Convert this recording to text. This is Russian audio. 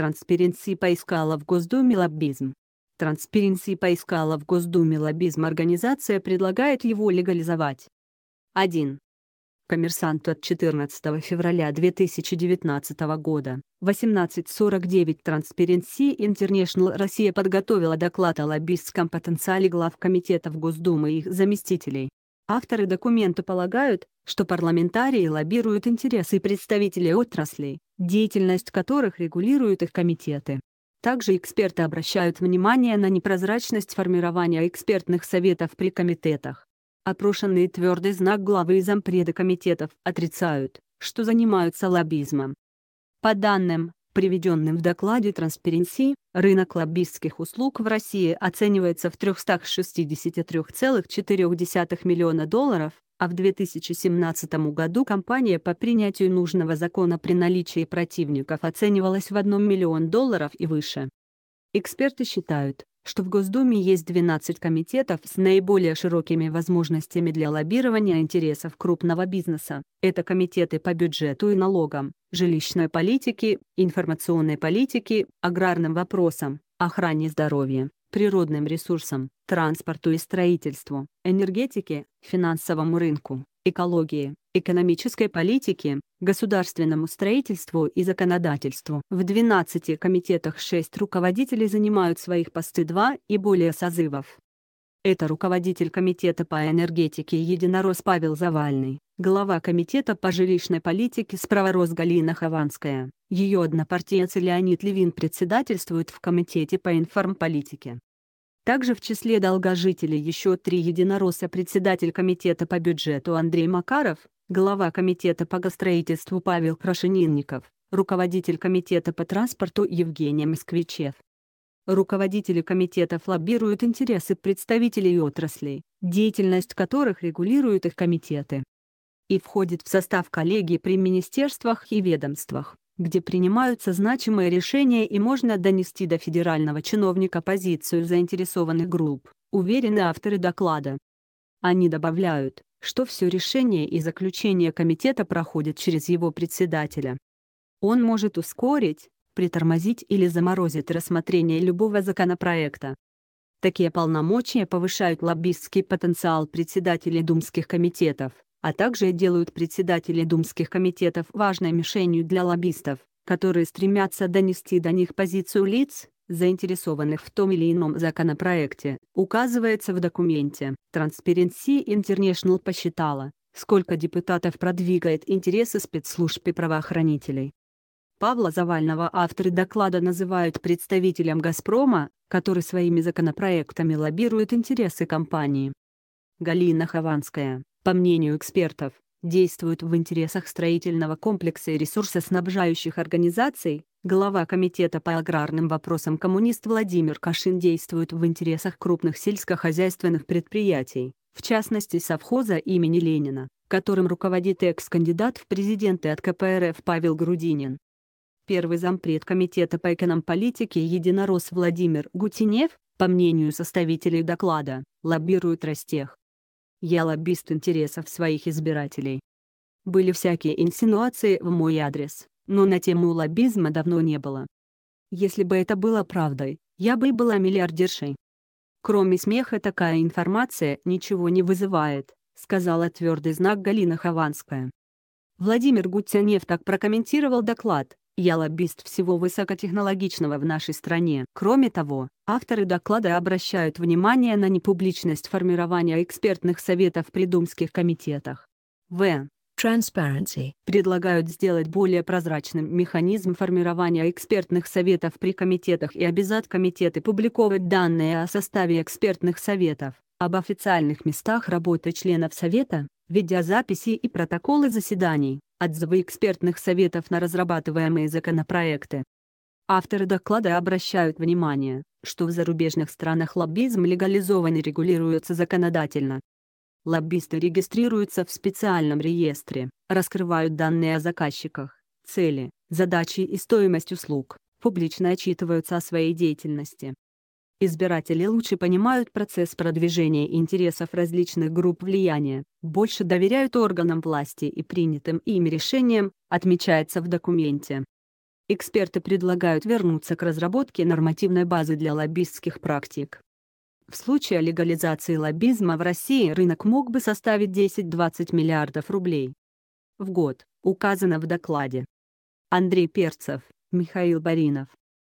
Транспиренси поискала в Госдуме лоббизм. Транспиренси поискала в Госдуме лоббизм организация предлагает его легализовать. 1. Коммерсант от 14 февраля 2019 года, 18.49 Transparency International Россия подготовила доклад о лоббистском потенциале глав комитетов Госдумы и их заместителей. Авторы документа полагают, что парламентарии лоббируют интересы представителей отраслей, деятельность которых регулируют их комитеты. Также эксперты обращают внимание на непрозрачность формирования экспертных советов при комитетах. Опрошенные твердый знак главы и зампреда комитетов отрицают, что занимаются лоббизмом. По данным, приведенным в докладе Transparency, рынок лоббистских услуг в России оценивается в 363,4 миллиона долларов, а в 2017 году компания по принятию нужного закона при наличии противников оценивалась в 1 миллион долларов и выше. Эксперты считают, что в Госдуме есть 12 комитетов с наиболее широкими возможностями для лоббирования интересов крупного бизнеса. Это комитеты по бюджету и налогам, жилищной политики, информационной политики, аграрным вопросам, охране здоровья, природным ресурсам, транспорту и строительству, энергетике, финансовому рынку, экологии, экономической политике, государственному строительству и законодательству. В 12 комитетах 6 руководителей занимают своих посты 2 и более созывов. Это руководитель Комитета по энергетике «Единорос» Павел Завальный, глава Комитета по жилищной политике «Справорос» Галина Хованская, ее однопартиец Леонид Левин председательствует в Комитете по информполитике. Также в числе долгожителей еще три единороса: председатель комитета по бюджету Андрей Макаров, глава комитета по гостроительству Павел Крашенинников, руководитель комитета по транспорту Евгений Москвичев, Руководители комитетов лоббируют интересы представителей отраслей, деятельность которых регулируют их комитеты. И входит в состав коллегии при министерствах и ведомствах, где принимаются значимые решения и можно донести до федерального чиновника позицию заинтересованных групп, уверены авторы доклада. Они добавляют, что все решение и заключение комитета проходит через его председателя. Он может ускорить, притормозить или заморозить рассмотрение любого законопроекта. Такие полномочия повышают лоббистский потенциал председателей думских комитетов, а также делают председателей думских комитетов важной мишенью для лоббистов, которые стремятся донести до них позицию лиц, заинтересованных в том или ином законопроекте, указывается в документе. Transparency International посчитала, сколько депутатов продвигает интересы спецслужб и правоохранителей. Павла Завального авторы доклада называют представителем «Газпрома», который своими законопроектами лоббирует интересы компании. Галина Хованская, по мнению экспертов, действует в интересах строительного комплекса и ресурсоснабжающих организаций, глава Комитета по аграрным вопросам коммунист Владимир Кашин действует в интересах крупных сельскохозяйственных предприятий, в частности совхоза имени Ленина, которым руководит экс-кандидат в президенты от КПРФ Павел Грудинин первый зампред Комитета по экономполитике «Единорос» Владимир Гутенев, по мнению составителей доклада, лоббирует Ростех. Я лоббист интересов своих избирателей. Были всякие инсинуации в мой адрес, но на тему лоббизма давно не было. Если бы это было правдой, я бы и была миллиардершей. Кроме смеха такая информация ничего не вызывает, сказала твердый знак Галина Хованская. Владимир Гутянев так прокомментировал доклад, я лоббист всего высокотехнологичного в нашей стране. Кроме того, авторы доклада обращают внимание на непубличность формирования экспертных советов при думских комитетах. В. Transparency предлагают сделать более прозрачным механизм формирования экспертных советов при комитетах и обязать комитеты публиковать данные о составе экспертных советов, об официальных местах работы членов совета, видеозаписи и протоколы заседаний отзывы экспертных советов на разрабатываемые законопроекты. Авторы доклада обращают внимание, что в зарубежных странах лоббизм легализован и регулируется законодательно. Лоббисты регистрируются в специальном реестре, раскрывают данные о заказчиках, цели, задачи и стоимость услуг, публично отчитываются о своей деятельности, Избиратели лучше понимают процесс продвижения интересов различных групп влияния, больше доверяют органам власти и принятым ими решениям, отмечается в документе. Эксперты предлагают вернуться к разработке нормативной базы для лоббистских практик. В случае легализации лоббизма в России рынок мог бы составить 10-20 миллиардов рублей. В год, указано в докладе. Андрей Перцев, Михаил Баринов.